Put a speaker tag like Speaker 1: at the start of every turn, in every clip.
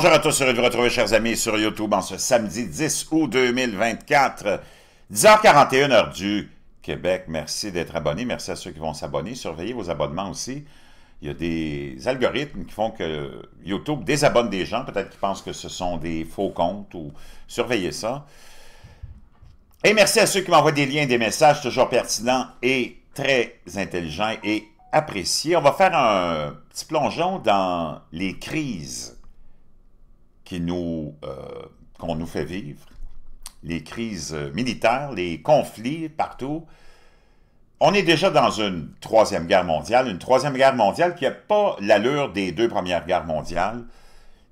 Speaker 1: bonjour à tous, heureux de vous retrouver, chers amis, sur YouTube en ce samedi 10 août 2024, 10h41, heure du Québec. Merci d'être abonné, merci à ceux qui vont s'abonner. Surveillez vos abonnements aussi. Il y a des algorithmes qui font que YouTube désabonne des gens, peut-être qu'ils pensent que ce sont des faux comptes ou surveillez ça. Et merci à ceux qui m'envoient des liens, des messages toujours pertinents et très intelligents et appréciés. On va faire un petit plongeon dans les crises qui nous, euh, qu'on nous fait vivre, les crises euh, militaires, les conflits partout. On est déjà dans une troisième guerre mondiale, une troisième guerre mondiale qui n'a pas l'allure des deux premières guerres mondiales,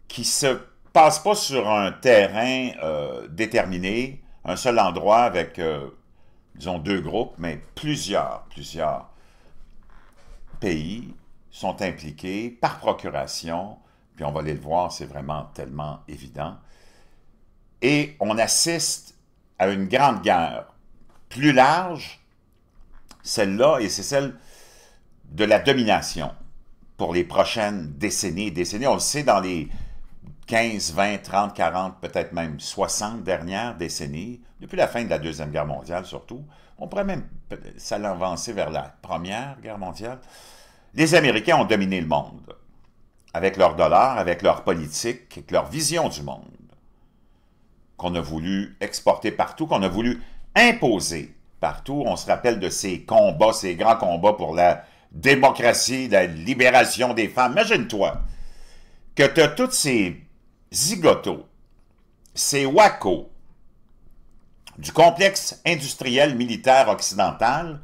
Speaker 1: qui se passe pas sur un terrain euh, déterminé, un seul endroit avec, disons, deux groupes, mais plusieurs, plusieurs pays sont impliqués par procuration puis on va aller le voir, c'est vraiment tellement évident. Et on assiste à une grande guerre plus large, celle-là, et c'est celle de la domination pour les prochaines décennies et décennies. On le sait dans les 15, 20, 30, 40, peut-être même 60 dernières décennies, depuis la fin de la Deuxième Guerre mondiale surtout, on pourrait même s'avancer vers la Première Guerre mondiale, les Américains ont dominé le monde avec leur dollar, avec leur politique, avec leur vision du monde, qu'on a voulu exporter partout, qu'on a voulu imposer partout. On se rappelle de ces combats, ces grands combats pour la démocratie, la libération des femmes. Imagine-toi que tu as tous ces zigotos, ces wacos du complexe industriel militaire occidental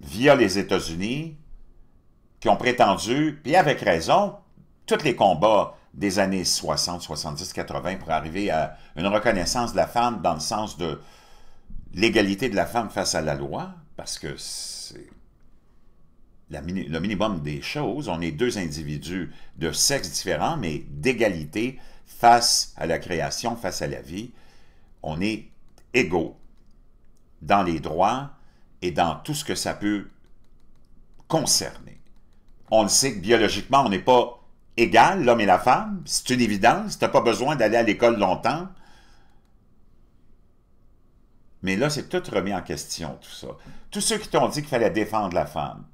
Speaker 1: via les États-Unis qui ont prétendu, puis avec raison, tous les combats des années 60, 70, 80 pour arriver à une reconnaissance de la femme dans le sens de l'égalité de la femme face à la loi, parce que c'est le minimum des choses. On est deux individus de sexe différent, mais d'égalité face à la création, face à la vie. On est égaux dans les droits et dans tout ce que ça peut concerner. On le sait que biologiquement, on n'est pas Égal l'homme et la femme, c'est une évidence, t'as pas besoin d'aller à l'école longtemps. Mais là, c'est tout remis en question, tout ça. Tous ceux qui t'ont dit qu'il fallait défendre la femme,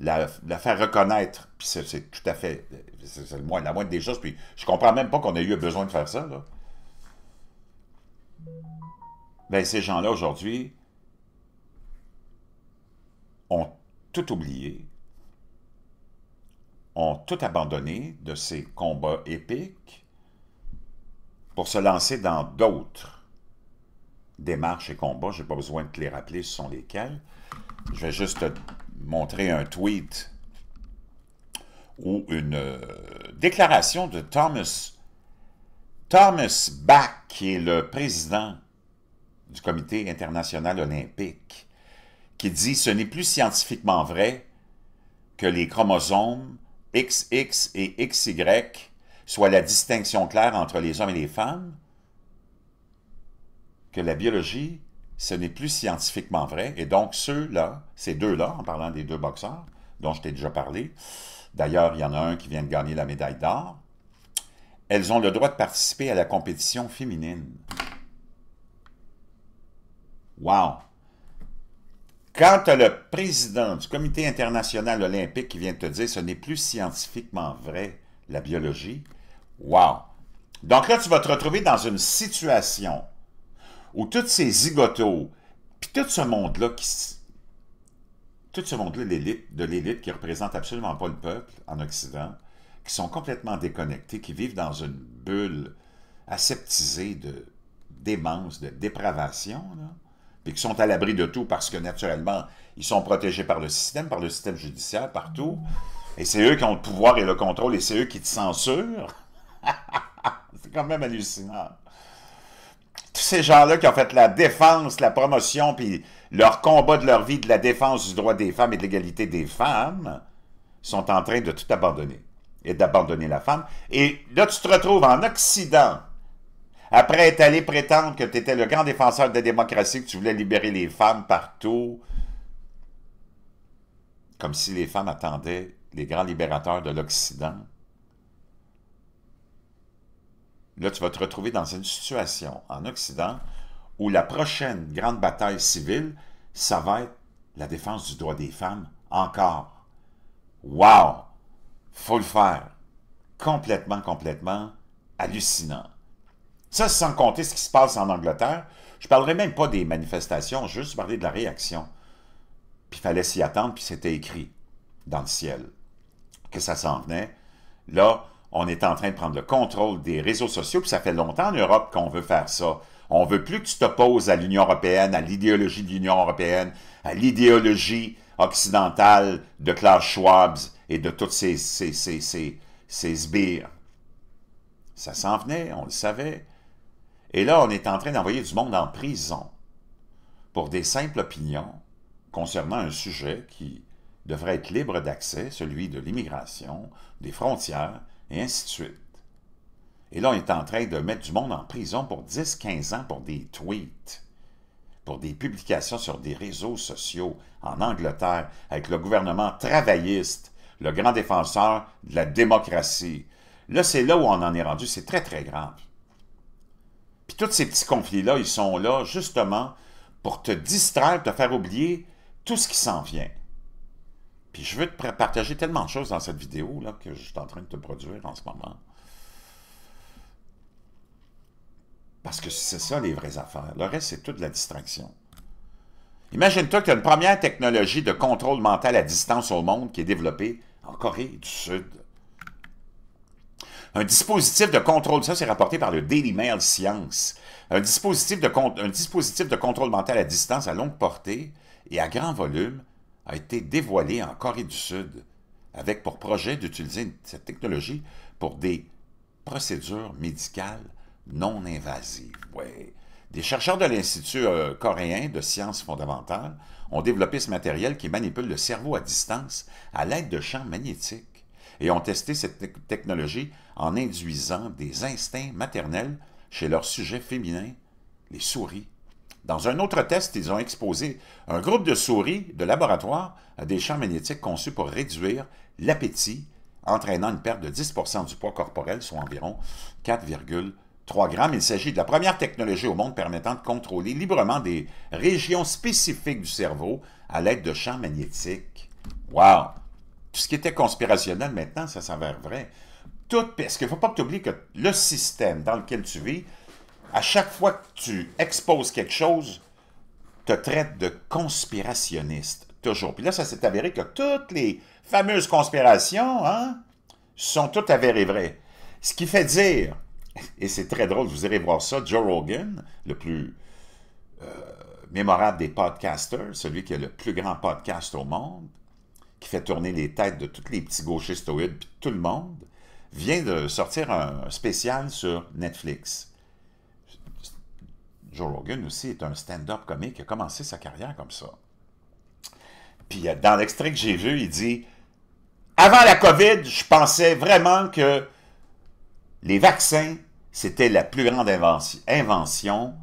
Speaker 1: la, faire reconnaître, puis c'est tout à fait, c'est le la moindre des choses, puis je comprends même pas qu'on ait eu besoin de faire ça, là. Ben, ces gens-là, aujourd'hui, ont tout oublié, ont tout abandonné de ces combats épiques pour se lancer dans d'autres démarches et combats. Je n'ai pas besoin de te les rappeler, ce sont lesquels. Je vais juste montrer un tweet ou une euh, déclaration de Thomas, Thomas Bach, qui est le président du Comité international olympique, qui dit « Ce n'est plus scientifiquement vrai que les chromosomes XX et XY soit la distinction claire entre les hommes et les femmes, que la biologie, ce n'est plus scientifiquement vrai, et donc ceux-là, ces deux-là, en parlant des deux boxeurs, dont je t'ai déjà parlé, d'ailleurs, il y en a un qui vient de gagner la médaille d'or, elles ont le droit de participer à la compétition féminine. Wow! Quand tu as le président du Comité international olympique qui vient te dire ce n'est plus scientifiquement vrai, la biologie, wow! Donc là, tu vas te retrouver dans une situation où tous ces zigotos, puis tout ce monde-là Tout ce monde-là, l'élite, de l'élite qui représente absolument pas le peuple en Occident, qui sont complètement déconnectés, qui vivent dans une bulle aseptisée de démence, de dépravation, là puis qui sont à l'abri de tout parce que naturellement, ils sont protégés par le système, par le système judiciaire, partout. Et c'est eux qui ont le pouvoir et le contrôle et c'est eux qui te censurent. c'est quand même hallucinant. Tous ces gens-là qui ont fait la défense, la promotion, puis leur combat de leur vie de la défense du droit des femmes et de l'égalité des femmes, sont en train de tout abandonner et d'abandonner la femme. Et là, tu te retrouves en Occident, après être allé prétendre que tu étais le grand défenseur de la démocratie, que tu voulais libérer les femmes partout, comme si les femmes attendaient les grands libérateurs de l'Occident, là, tu vas te retrouver dans une situation en Occident où la prochaine grande bataille civile, ça va être la défense du droit des femmes encore. Wow! Faut le faire. Complètement, complètement hallucinant. Ça, sans compter ce qui se passe en Angleterre. Je ne parlerai même pas des manifestations, juste parler de la réaction. Puis il fallait s'y attendre, puis c'était écrit dans le ciel que ça s'en venait. Là, on est en train de prendre le contrôle des réseaux sociaux, puis ça fait longtemps en Europe qu'on veut faire ça. On veut plus que tu t'opposes à l'Union européenne, à l'idéologie de l'Union européenne, à l'idéologie occidentale de Klaus Schwab et de tous ces, ces, ces, ces, sbires. Ça s'en venait, on le savait. Et là, on est en train d'envoyer du monde en prison pour des simples opinions concernant un sujet qui devrait être libre d'accès, celui de l'immigration, des frontières, et ainsi de suite. Et là, on est en train de mettre du monde en prison pour 10-15 ans pour des tweets, pour des publications sur des réseaux sociaux en Angleterre avec le gouvernement travailliste, le grand défenseur de la démocratie. Là, c'est là où on en est rendu. C'est très, très grave. Puis tous ces petits conflits-là, ils sont là justement pour te distraire, te faire oublier tout ce qui s'en vient. Puis je veux te partager tellement de choses dans cette vidéo là, que je suis en train de te produire en ce moment. Parce que c'est ça les vraies affaires. Le reste, c'est toute la distraction. Imagine-toi qu'il y a une première technologie de contrôle mental à distance au monde qui est développée en Corée du Sud. Un dispositif de contrôle, ça c'est rapporté par le Daily Mail Science, un dispositif, de, un dispositif de contrôle mental à distance à longue portée et à grand volume a été dévoilé en Corée du Sud avec pour projet d'utiliser cette technologie pour des procédures médicales non invasives. Des chercheurs de l'Institut euh, coréen de sciences fondamentales ont développé ce matériel qui manipule le cerveau à distance à l'aide de champs magnétiques et ont testé cette technologie en induisant des instincts maternels chez leurs sujets féminins, les souris. Dans un autre test, ils ont exposé un groupe de souris de laboratoire à des champs magnétiques conçus pour réduire l'appétit, entraînant une perte de 10 du poids corporel, soit environ 4,3 grammes. Il s'agit de la première technologie au monde permettant de contrôler librement des régions spécifiques du cerveau à l'aide de champs magnétiques. Wow! Tout ce qui était conspirationnel maintenant, ça s'avère vrai. Tout, parce qu'il ne faut pas que tu oublies que le système dans lequel tu vis, à chaque fois que tu exposes quelque chose, te traite de conspirationniste, toujours. Puis là, ça s'est avéré que toutes les fameuses conspirations hein, sont toutes avérées vraies. Ce qui fait dire, et c'est très drôle, vous irez voir ça, Joe Rogan, le plus euh, mémorable des podcasters, celui qui a le plus grand podcast au monde, qui fait tourner les têtes de tous les petits gauchistes gauchistoïdes puis tout le monde, vient de sortir un spécial sur Netflix. Joe Rogan aussi est un stand-up comique qui a commencé sa carrière comme ça. Puis euh, dans l'extrait que j'ai vu, il dit Avant la COVID, je pensais vraiment que les vaccins, c'était la plus grande invention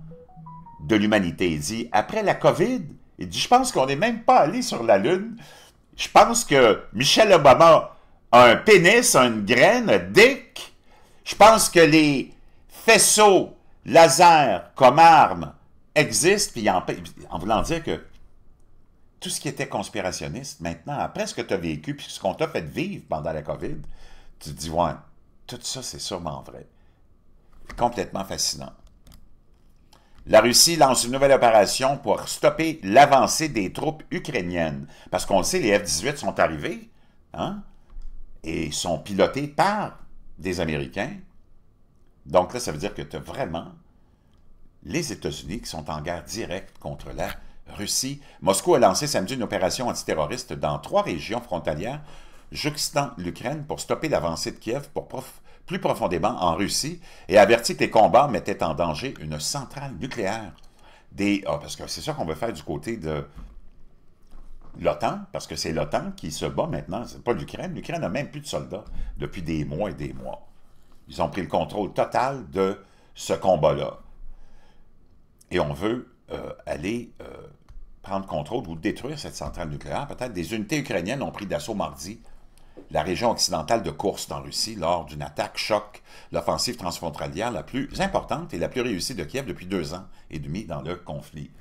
Speaker 1: de l'humanité. Il dit Après la COVID, il dit Je pense qu'on n'est même pas allé sur la Lune. Je pense que Michel Obama a un pénis, a une graine, un dick. Je pense que les faisceaux laser comme arme existent, puis en, en voulant dire que tout ce qui était conspirationniste, maintenant, après ce que tu as vécu, puis ce qu'on t'a fait vivre pendant la COVID, tu te dis, ouais, tout ça, c'est sûrement vrai. Complètement fascinant. La Russie lance une nouvelle opération pour stopper l'avancée des troupes ukrainiennes. Parce qu'on le sait, les F-18 sont arrivés hein, et sont pilotés par des Américains. Donc là, ça veut dire que tu vraiment les États-Unis qui sont en guerre directe contre la Russie. Moscou a lancé samedi une opération antiterroriste dans trois régions frontalières jouxtant l'Ukraine pour stopper l'avancée de Kiev pour plus profondément en Russie et averti que les combats mettaient en danger une centrale nucléaire. Des, ah, parce que c'est ça qu'on veut faire du côté de l'OTAN, parce que c'est l'OTAN qui se bat maintenant, c'est pas l'Ukraine. L'Ukraine n'a même plus de soldats depuis des mois et des mois. Ils ont pris le contrôle total de ce combat-là. Et on veut euh, aller euh, prendre contrôle ou détruire cette centrale nucléaire. Peut-être des unités ukrainiennes ont pris d'assaut mardi la région occidentale de course en Russie lors d'une attaque choc, l'offensive transfrontalière la plus importante et la plus réussie de Kiev depuis deux ans et demi dans le conflit.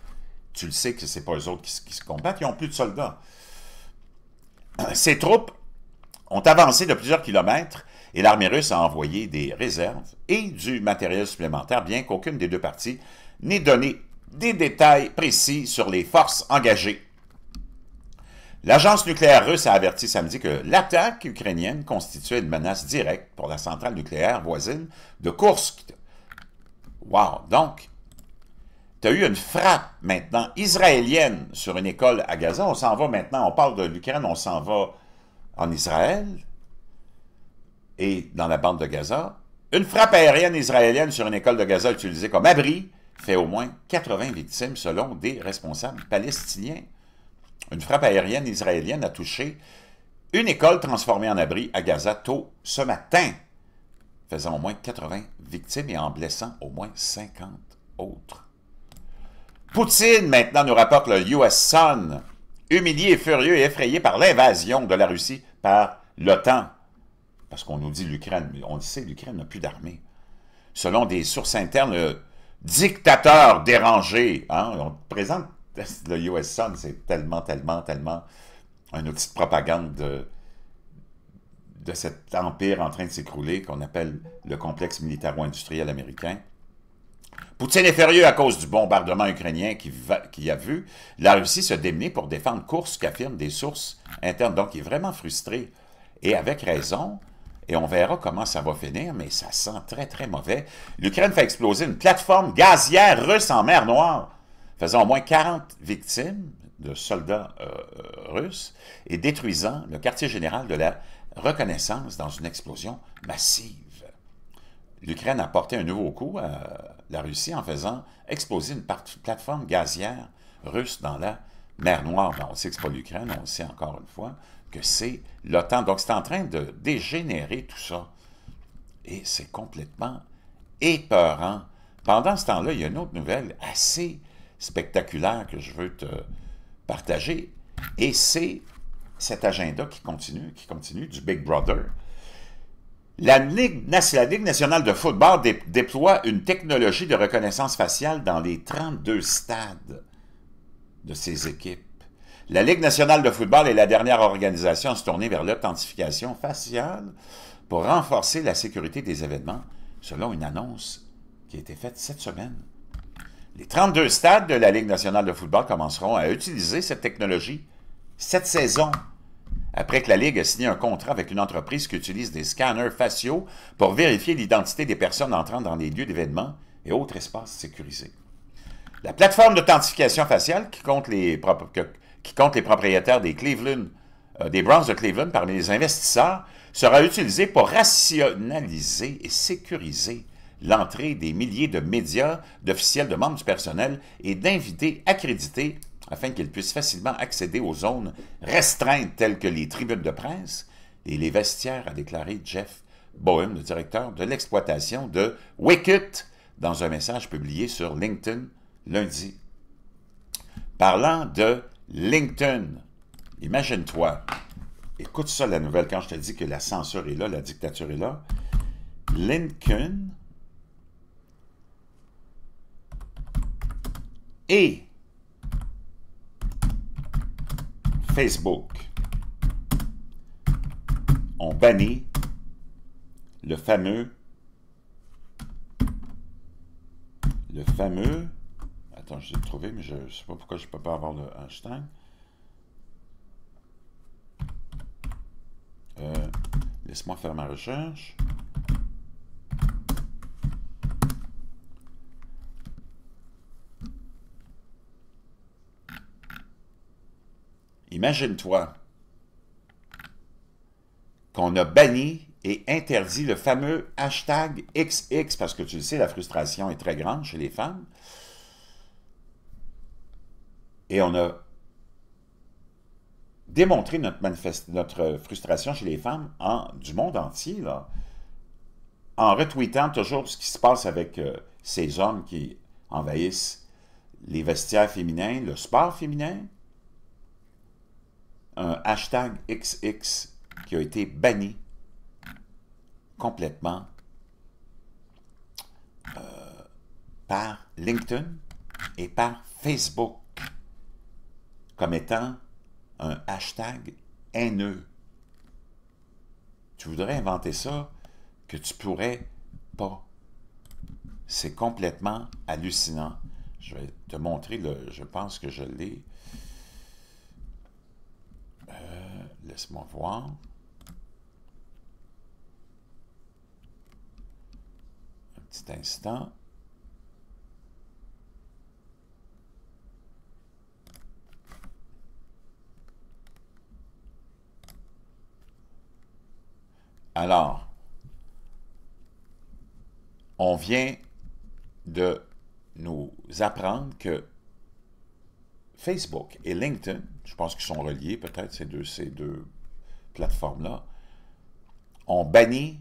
Speaker 1: Tu le sais que ce n'est pas eux autres qui, se combattent, ils n'ont plus de soldats. Ces troupes ont avancé de plusieurs kilomètres et l'armée russe a envoyé des réserves et du matériel supplémentaire, bien qu'aucune des deux parties n'ait donné des détails précis sur les forces engagées L'agence nucléaire russe a averti samedi que l'attaque ukrainienne constituait une menace directe pour la centrale nucléaire voisine de Kursk. Wow! Donc, tu as eu une frappe maintenant israélienne sur une école à Gaza. On s'en va maintenant, on parle de l'Ukraine, on s'en va en Israël et dans la bande de Gaza. Une frappe aérienne israélienne sur une école de Gaza utilisée comme abri fait au moins 80 victimes selon des responsables palestiniens une frappe aérienne israélienne a touché une école transformée en abri à Gaza tôt ce matin, faisant au moins 80 victimes et en blessant au moins 50 autres. Poutine maintenant nous rapporte le US Sun, humilié, furieux et effrayé par l'invasion de la Russie par l'OTAN. Parce qu'on nous dit l'Ukraine, mais on le sait, l'Ukraine n'a plus d'armée. Selon des sources internes, le dictateur dérangé, hein, on présente le US Sun, c'est tellement, tellement, tellement un outil de propagande de, de cet empire en train de s'écrouler qu'on appelle le complexe militaro-industriel américain. Poutine est furieux à cause du bombardement ukrainien qu'il qui a vu. La Russie se démener pour défendre Course, qu'affirment des sources internes. Donc, il est vraiment frustré. Et avec raison, et on verra comment ça va finir, mais ça sent très, très mauvais. L'Ukraine fait exploser une plateforme gazière russe en mer Noire faisant au moins 40 victimes de soldats euh, euh, russes et détruisant le quartier général de la reconnaissance dans une explosion massive. L'Ukraine a porté un nouveau coup à la Russie en faisant exploser une plateforme gazière russe dans la mer Noire. Ben, on sait que ce pas l'Ukraine, on sait encore une fois que c'est l'OTAN. Donc c'est en train de dégénérer tout ça. Et c'est complètement épeurant. Pendant ce temps-là, il y a une autre nouvelle assez spectaculaire que je veux te partager. Et c'est cet agenda qui continue, qui continue, du Big Brother. La Ligue, nationale de football déploie une technologie de reconnaissance faciale dans les 32 stades de ses équipes. La Ligue nationale de football est la dernière organisation à se tourner vers l'authentification faciale pour renforcer la sécurité des événements, selon une annonce qui a été faite cette semaine les 32 stades de la Ligue nationale de football commenceront à utiliser cette technologie cette saison, après que la Ligue a signé un contrat avec une entreprise qui utilise des scanners faciaux pour vérifier l'identité des personnes entrant dans les lieux d'événements et autres espaces sécurisés. La plateforme d'authentification faciale qui compte, les qui compte les, propriétaires des, Cleveland, euh, des Browns de Cleveland parmi les investisseurs sera utilisée pour rationaliser et sécuriser l'entrée des milliers de médias, d'officiels, de membres du personnel et d'invités accrédités afin qu'ils puissent facilement accéder aux zones restreintes telles que les tribunes de presse et les vestiaires, a déclaré Jeff Boehm, le directeur de l'exploitation de Wicked, dans un message publié sur LinkedIn lundi. Parlant de LinkedIn, imagine-toi, écoute ça la nouvelle quand je te dis que la censure est là, la dictature est là. LinkedIn et Facebook ont banni le fameux le fameux attends je l'ai trouvé mais je ne sais pas pourquoi je ne peux pas avoir le hashtag euh, laisse-moi faire ma recherche Imagine-toi qu'on a banni et interdit le fameux hashtag XX, parce que tu le sais, la frustration est très grande chez les femmes. Et on a démontré notre, frustration chez les femmes en, du monde entier, en retweetant toujours ce qui se passe avec euh, ces hommes qui envahissent les vestiaires féminins, le sport féminin, un hashtag XX qui a été banni complètement euh, par LinkedIn et par Facebook comme étant un hashtag haineux. Tu voudrais inventer ça que tu pourrais pas. C'est complètement hallucinant. Je vais te montrer, le, je pense que je l'ai. Laisse-moi voir. Un petit instant. Alors, on vient de nous apprendre que Facebook et LinkedIn, je pense qu'ils sont reliés peut-être, ces deux, ces deux plateformes-là, ont banni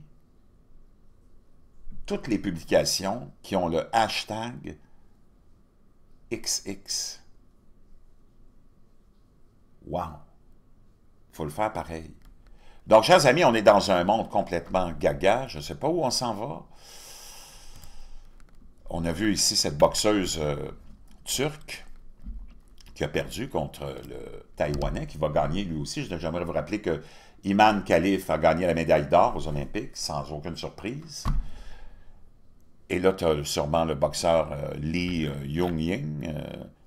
Speaker 1: toutes les publications qui ont le hashtag XX. Wow! faut le faire pareil. Donc, chers amis, on est dans un monde complètement gaga. Je ne sais pas où on s'en va. On a vu ici cette boxeuse euh, turque qui a perdu contre le Taïwanais, qui va gagner lui aussi. J'aimerais vous rappeler que Iman Khalif a gagné la médaille d'or aux Olympiques, sans aucune surprise. Et là, tu as sûrement le boxeur Lee euh, Li euh, Ying,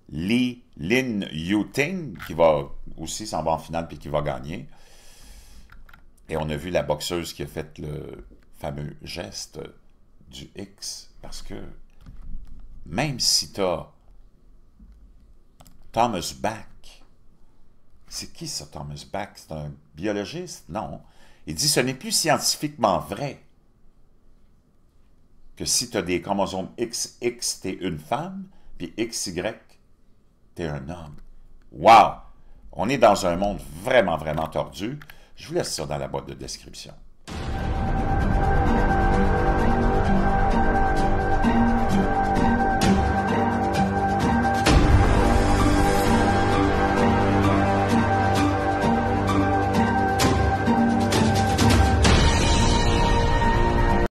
Speaker 1: Lee euh, Li Lin ting qui va aussi s'en va en finale puis qui va gagner. Et on a vu la boxeuse qui a fait le fameux geste du X, parce que même si tu as Thomas Back. C'est qui ça, Thomas Back? C'est un biologiste? Non. Il dit ce n'est plus scientifiquement vrai que si tu as des chromosomes XX, tu es une femme, puis XY, tu es un homme. Wow! On est dans un monde vraiment, vraiment tordu. Je vous laisse ça dans la boîte de description.